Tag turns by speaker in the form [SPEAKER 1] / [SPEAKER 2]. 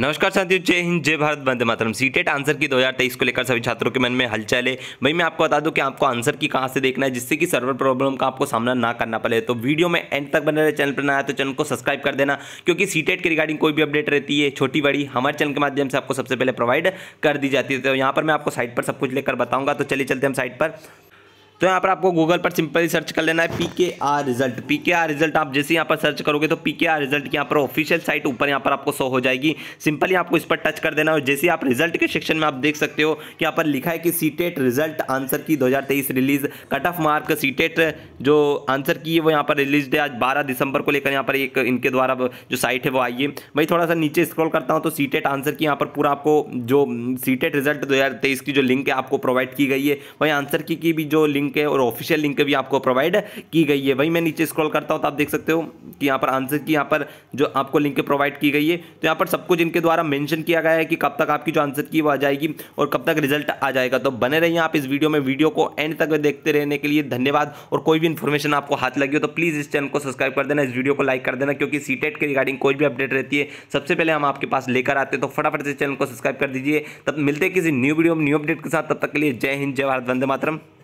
[SPEAKER 1] नमस्कार साथियों जय हिंद जय भारत वंदे मातरम टेट आंसर की 2023 को लेकर सभी छात्रों के मन में हलचल है भाई मैं आपको बता दूं कि आपको आंसर की कहां से देखना है जिससे कि सर्वर प्रॉब्लम का आपको सामना ना करना पड़े तो वीडियो में एंड तक बने रहे चैनल पर ना आया तो चैनल को सब्सक्राइब कर देना क्योंकि सी टेट के रिगार्डिंग कोई भी अपडेट रहती है छोटी बड़ी हमारे चैनल के माध्यम से आपको सबसे पहले प्रोवाइड कर दी जाती है तो यहाँ पर मैं आपको साइट पर सब कुछ लेकर बताऊँगा तो चलिए चलते हम साइट पर तो यहाँ पर आपको गूगल पर सिंपली सर्च कर लेना है P K R result P K R result आप जैसे यहाँ पर सर्च करोगे तो पी के आर रिजल्ट की यहाँ पर ऑफिशियल साइट ऊपर यहाँ पर आपको शो हो जाएगी सिंपली आपको इस पर टच कर देना और जैसे आप रिजल्ट के सेक्शन में आप देख सकते हो कि यहाँ पर लिखा है कि सीटेट रिजल्ट आंसर की दो release cut off mark CTET जो आंसर की है वो यहाँ पर रिलीज है आज बारह दिसंबर को लेकर यहाँ पर एक इनके द्वारा जो साइट है वो आई है भाई थोड़ा सा नीचे स्क्रॉल करता हूँ तो सीटेट आंसर e की यहाँ पर पूरा आपको जो सीटेट रिजल्ट e दो की जो लिंक है आपको प्रोवाइड की गई है वही आंसर की भी जो लिंक लिंक है और ऑफिशियल लिंक भी आपको प्रोवाइड की गई है वही मैं नीचे स्क्रॉल करता हूँ तो आप देख सकते हो कि यहाँ पर आंसर की यहाँ पर जो आपको लिंक प्रोवाइड की गई है तो यहाँ पर सब कुछ इनके द्वारा मैंशन किया गया है कि कब तक आपकी जो आंसर की वो आ जाएगी और कब तक रिजल्ट आ जाएगा तो बने रहिए आप इस वीडियो में वीडियो को एंड तक देखते रहने के लिए धन्यवाद और कोई भी इन्फॉर्मेशन आपको हाथ लगी हो तो प्लीज़ इस चैनल को सब्सक्राइब कर देना इस वीडियो को लाइक कर देना क्योंकि सी e के रिगार्डिंग कोई भी अपडेट रहती है सबसे पहले हम आपके पास लेकर आते हैं तो फटाफट से चैनल को सब्सक्राइब कर दीजिए तब मिलते किसी न्यू वीडियो में न्यू अपडेट के साथ तब तक के लिए जय हिंद जय भारत वंदे मातरम